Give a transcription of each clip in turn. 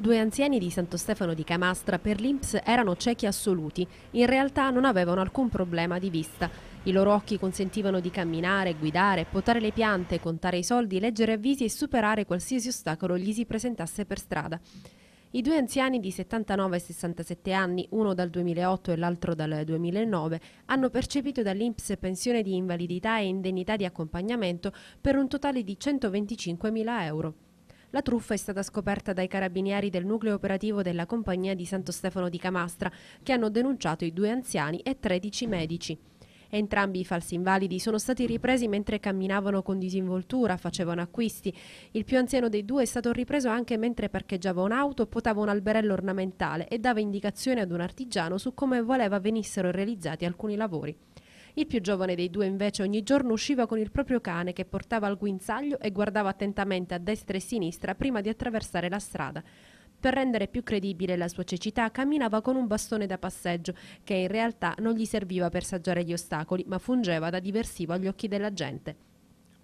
Due anziani di Santo Stefano di Camastra per l'Inps erano ciechi assoluti, in realtà non avevano alcun problema di vista. I loro occhi consentivano di camminare, guidare, potare le piante, contare i soldi, leggere avvisi e superare qualsiasi ostacolo gli si presentasse per strada. I due anziani di 79 e 67 anni, uno dal 2008 e l'altro dal 2009, hanno percepito dall'INPS pensione di invalidità e indennità di accompagnamento per un totale di 125.000 euro. La truffa è stata scoperta dai carabinieri del nucleo operativo della compagnia di Santo Stefano di Camastra, che hanno denunciato i due anziani e 13 medici. Entrambi i falsi invalidi sono stati ripresi mentre camminavano con disinvoltura, facevano acquisti. Il più anziano dei due è stato ripreso anche mentre parcheggiava un'auto, potava un alberello ornamentale e dava indicazioni ad un artigiano su come voleva venissero realizzati alcuni lavori. Il più giovane dei due invece ogni giorno usciva con il proprio cane che portava al guinzaglio e guardava attentamente a destra e sinistra prima di attraversare la strada. Per rendere più credibile la sua cecità camminava con un bastone da passeggio che in realtà non gli serviva per saggiare gli ostacoli ma fungeva da diversivo agli occhi della gente.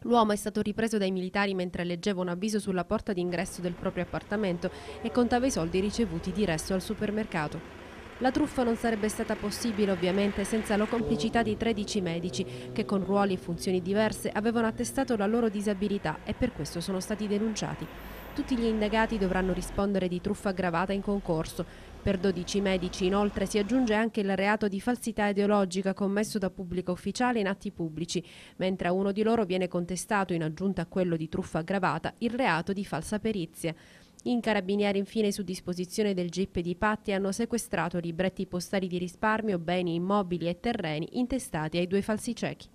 L'uomo è stato ripreso dai militari mentre leggeva un avviso sulla porta d'ingresso del proprio appartamento e contava i soldi ricevuti di resto al supermercato. La truffa non sarebbe stata possibile ovviamente senza la complicità di 13 medici che con ruoli e funzioni diverse avevano attestato la loro disabilità e per questo sono stati denunciati. Tutti gli indagati dovranno rispondere di truffa aggravata in concorso. Per 12 medici inoltre si aggiunge anche il reato di falsità ideologica commesso da pubblico ufficiale in atti pubblici, mentre a uno di loro viene contestato in aggiunta a quello di truffa aggravata il reato di falsa perizia. In carabinieri infine su disposizione del GIP di Patti hanno sequestrato libretti postali di risparmio, beni immobili e terreni intestati ai due falsi ciechi.